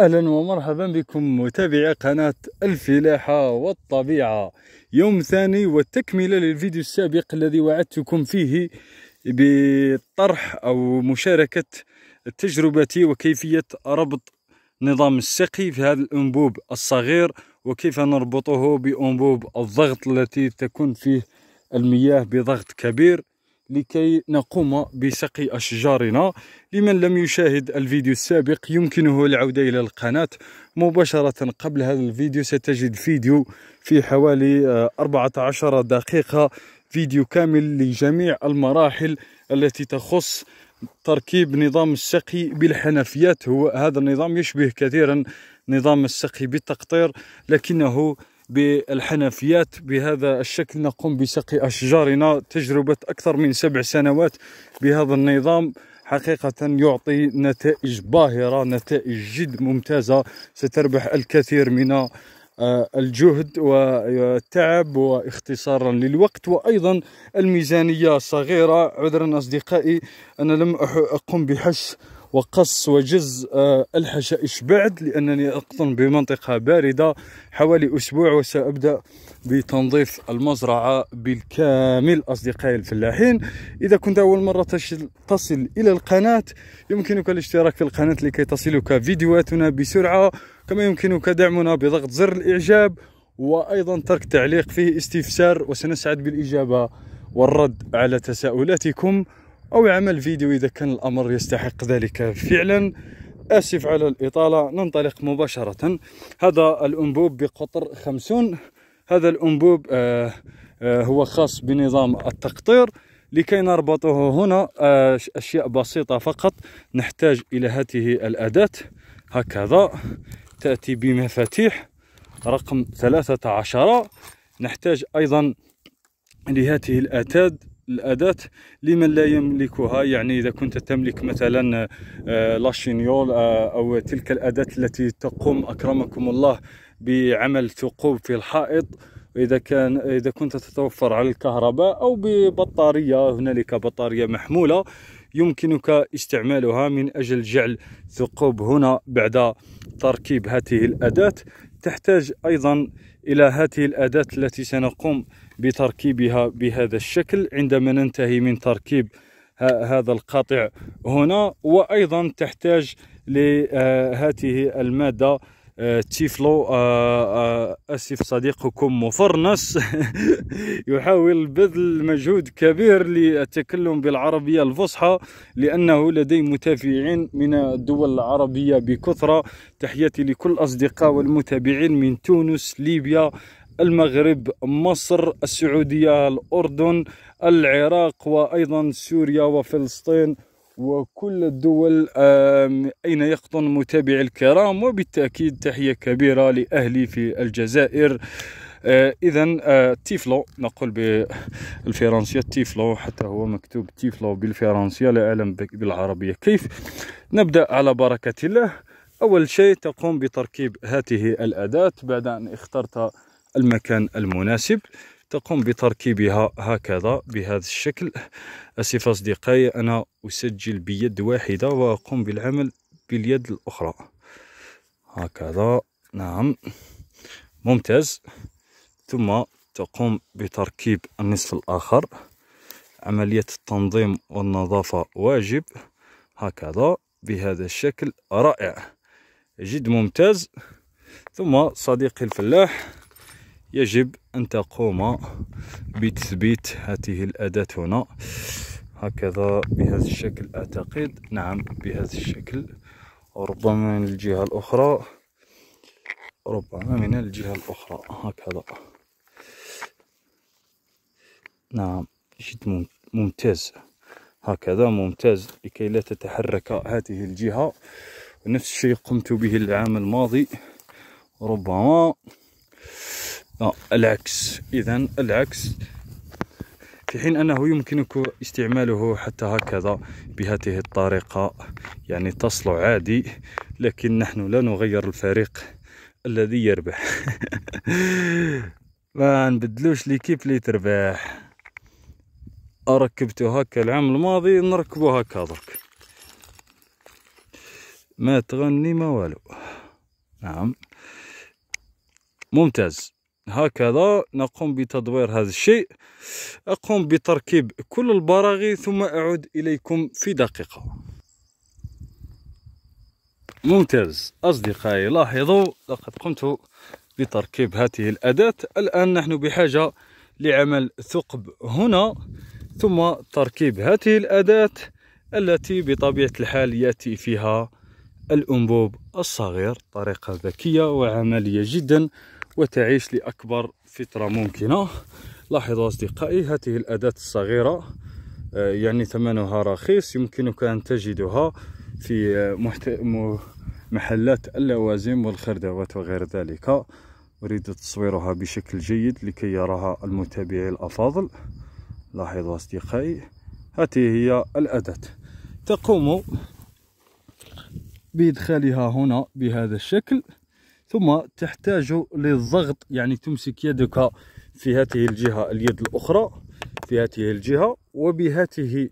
اهلا ومرحبا بكم متابعي قناه الفلاحه والطبيعه يوم ثاني والتكمله للفيديو السابق الذي وعدتكم فيه بطرح او مشاركه تجربتي وكيفيه ربط نظام السقي في هذا الانبوب الصغير وكيف نربطه بانبوب الضغط التي تكون فيه المياه بضغط كبير لكي نقوم بسقي أشجارنا لمن لم يشاهد الفيديو السابق يمكنه العودة إلى القناة مباشرة قبل هذا الفيديو ستجد فيديو في حوالي 14 آه، دقيقة فيديو كامل لجميع المراحل التي تخص تركيب نظام السقي بالحنفيات هو هذا النظام يشبه كثيرا نظام السقي بالتقطير لكنه بالحنفيات بهذا الشكل نقوم بسقي أشجارنا تجربة أكثر من سبع سنوات بهذا النظام حقيقة يعطي نتائج باهرة نتائج جد ممتازة ستربح الكثير من آه، الجهد والتعب واختصارا للوقت وأيضا الميزانية صغيرة عذرا أصدقائي أنا لم أقم بحش وقص وجز آه، الحشائش بعد لأنني أقطن بمنطقة باردة حوالي أسبوع وسأبدأ بتنظيف المزرعة بالكامل أصدقائي الفلاحين إذا كنت أول مرة تصل إلى القناة يمكنك الاشتراك في القناة لكي تصلك فيديوهاتنا بسرعة كما يمكنك دعمنا بضغط زر الإعجاب وأيضا ترك تعليق فيه استفسار وسنسعد بالإجابة والرد على تساؤلاتكم أو عمل فيديو إذا كان الأمر يستحق ذلك فعلا آسف على الإطالة ننطلق مباشرة هذا الأنبوب بقطر خمسون هذا الأنبوب آه، آه، هو خاص بنظام التقطير لكي نربطه هنا آه، أشياء بسيطة فقط نحتاج إلى هذه الأداة هكذا تأتي بمفاتيح رقم 13 نحتاج أيضا لهذه الأتاد الأداة لمن لا يملكها يعني إذا كنت تملك مثلا آه، لاشينيول آه، أو تلك الأداة التي تقوم أكرمكم الله بعمل ثقوب في الحائط إذا كان إذا كنت تتوفر على الكهرباء أو ببطارية هنالك بطارية محمولة يمكنك استعمالها من أجل جعل ثقوب هنا بعد تركيب هذه الأداة تحتاج أيضا إلى هذه الأداة التي سنقوم بتركيبها بهذا الشكل عندما ننتهي من تركيب هذا القاطع هنا وأيضا تحتاج لهذه المادة تيفلو آه، آه، اسف صديقكم مفرنس يحاول بذل مجهود كبير للتكلم بالعربيه الفصحى لانه لدي متابعين من الدول العربيه بكثره تحياتي لكل الاصدقاء والمتابعين من تونس ليبيا المغرب مصر السعوديه الاردن العراق وايضا سوريا وفلسطين وكل الدول أين يقطن متابعي الكرام وبالتأكيد تحية كبيرة لأهلي في الجزائر آه، إذا آه، تيفلو نقول بالفرنسية تيفلو حتى هو مكتوب تيفلو بالفرنسية لا أعلم بالعربية كيف نبدأ على بركة الله أول شيء تقوم بتركيب هذه الأداة بعد أن اخترت المكان المناسب تقوم بتركيبها هكذا بهذا الشكل أسف أصدقائي أنا أسجل بيد واحدة وأقوم بالعمل باليد الأخرى هكذا نعم ممتاز ثم تقوم بتركيب النصف الآخر عملية التنظيم والنظافة واجب هكذا بهذا الشكل رائع جد ممتاز ثم صديقي الفلاح يجب أن تقوم بتثبيت هذه الأداة هنا هكذا بهذا الشكل أعتقد نعم بهذا الشكل ربما من الجهة الأخرى ربما من الجهة الأخرى هكذا نعم جد ممتاز هكذا ممتاز لكي لا تتحرك هذه الجهة نفس الشيء قمت به العام الماضي ربما آه العكس إذا العكس في حين أنه يمكنك استعماله حتى هكذا بهذه الطريقة يعني تصل عادي لكن نحن لا نغير الفريق الذي يربح ما نبدلوش ليكيب لي تربح اركبته هكا العام الماضي نركبه هكا درك ما تغني ما والو نعم ممتاز هكذا نقوم بتدوير هذا الشيء أقوم بتركيب كل البراغي ثم أعود إليكم في دقيقة ممتاز أصدقائي لاحظوا لقد قمت بتركيب هذه الأداة الآن نحن بحاجة لعمل ثقب هنا ثم تركيب هذه الأداة التي بطبيعة الحال يأتي فيها الأنبوب الصغير طريقة ذكية وعملية جداً وتعيش لأكبر فترة ممكنة لاحظوا أصدقائي هذه الأداة الصغيرة آه، يعني ثمنها رخيص يمكنك أن تجدها في آه، محلات اللوازم والخردوات وغير ذلك أريد تصويرها بشكل جيد لكي يراها المتابعي الأفاضل لاحظوا أصدقائي هذه هي الأداة تقوم بإدخالها هنا بهذا الشكل ثم تحتاج للضغط يعني تمسك يدك في هذه الجهة اليد الأخرى في هذه الجهة وبهذه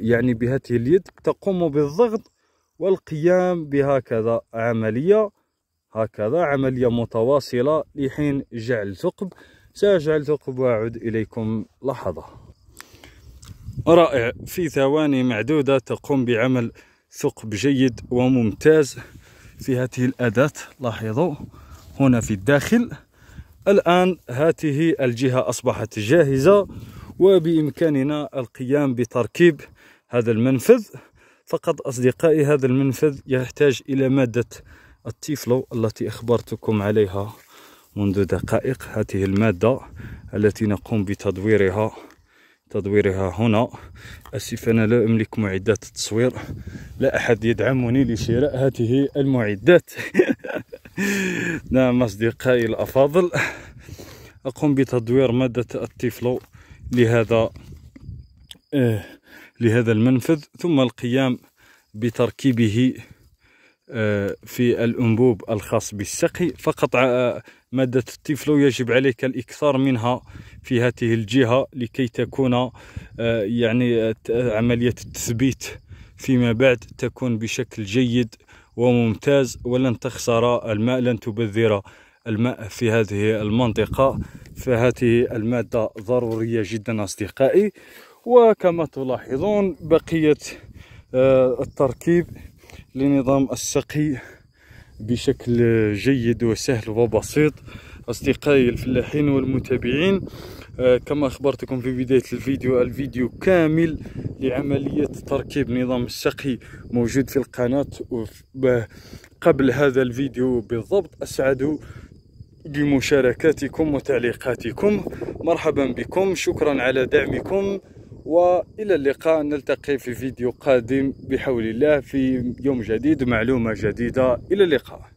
يعني بهذه اليد تقوم بالضغط والقيام بهكذا عملية هكذا عملية متواصلة لحين جعل ثقب سأجعل ثقب وأعود إليكم لحظة رائع في ثواني معدودة تقوم بعمل ثقب جيد وممتاز في هذه الأداة لاحظوا هنا في الداخل الآن هذه الجهة أصبحت جاهزة وبإمكاننا القيام بتركيب هذا المنفذ فقط أصدقائي هذا المنفذ يحتاج إلى مادة التيفلو التي أخبرتكم عليها منذ دقائق هذه المادة التي نقوم بتدويرها تدويرها هنا أسف أنا لا أملك معدات التصوير لا أحد يدعمني لشراء هذه المعدات نعم أصدقائي الأفاضل أقوم بتدوير مادة التيفلو لهذا آه، لهذا المنفذ ثم القيام بتركيبه آه، في الأنبوب الخاص بالسقي فقط آه، مادة التيفلو يجب عليك الإكثار منها في هذه الجهة لكي تكون آه، يعني عملية التثبيت فيما بعد تكون بشكل جيد وممتاز ولن تخسر الماء لن تبذر الماء في هذه المنطقة فهذه المادة ضرورية جدا أصدقائي وكما تلاحظون بقية التركيب لنظام السقي بشكل جيد وسهل وبسيط أصدقائي الفلاحين والمتابعين آه، كما أخبرتكم في بداية الفيديو الفيديو كامل لعملية تركيب نظام السقي موجود في القناة قبل هذا الفيديو بالضبط أسعد بمشاركاتكم وتعليقاتكم مرحبا بكم شكرا على دعمكم والى اللقاء نلتقي في فيديو قادم بحول الله في يوم جديد معلومه جديده الى اللقاء